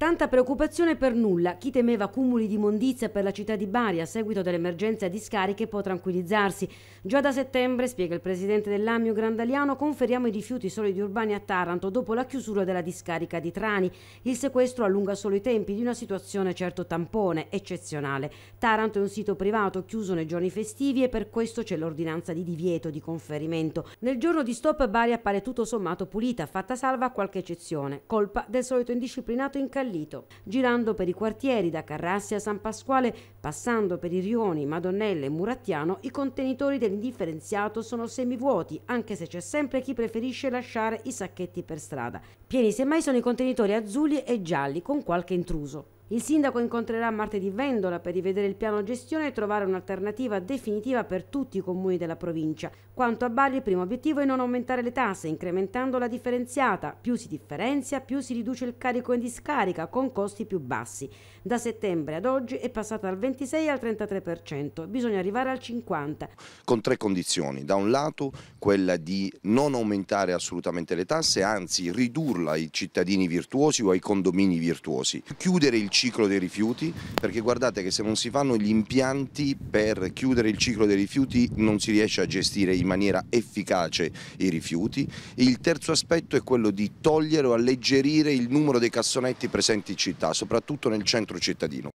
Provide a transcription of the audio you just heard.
Tanta preoccupazione per nulla. Chi temeva cumuli di immondizia per la città di Bari a seguito dell'emergenza di scariche può tranquillizzarsi. Già da settembre, spiega il presidente dell'Amio Grandaliano, conferiamo i rifiuti solidi urbani a Taranto dopo la chiusura della discarica di Trani. Il sequestro allunga solo i tempi di una situazione certo tampone, eccezionale. Taranto è un sito privato chiuso nei giorni festivi e per questo c'è l'ordinanza di divieto di conferimento. Nel giorno di stop Bari appare tutto sommato pulita, fatta salva qualche eccezione. Colpa del solito indisciplinato in California fallito, girando per i quartieri da Carrassi a San Pasquale, passando per i Rioni, Madonnelle e Murattiano, i contenitori dell'indifferenziato sono semivuoti, anche se c'è sempre chi preferisce lasciare i sacchetti per strada. Pieni semmai sono i contenitori azzurri e gialli con qualche intruso. Il sindaco incontrerà martedì Vendola per rivedere il piano gestione e trovare un'alternativa definitiva per tutti i comuni della provincia. Quanto a Bari, il primo obiettivo è non aumentare le tasse, incrementando la differenziata. Più si differenzia, più si riduce il carico in discarica, con costi più bassi. Da settembre ad oggi è passata dal 26 al 33%, bisogna arrivare al 50%. Con tre condizioni. Da un lato quella di non aumentare assolutamente le tasse, anzi ridurla ai cittadini virtuosi o ai condomini virtuosi. Chiudere il ciclo dei rifiuti, perché guardate che se non si fanno gli impianti per chiudere il ciclo dei rifiuti non si riesce a gestire in maniera efficace i rifiuti. Il terzo aspetto è quello di togliere o alleggerire il numero dei cassonetti presenti in città, soprattutto nel centro cittadino.